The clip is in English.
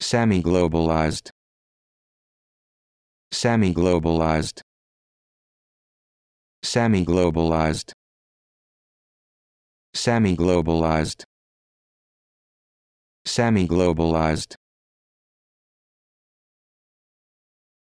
Sami globalized. Sami globalized. Sami globalized. Sami globalized. Sami globalized.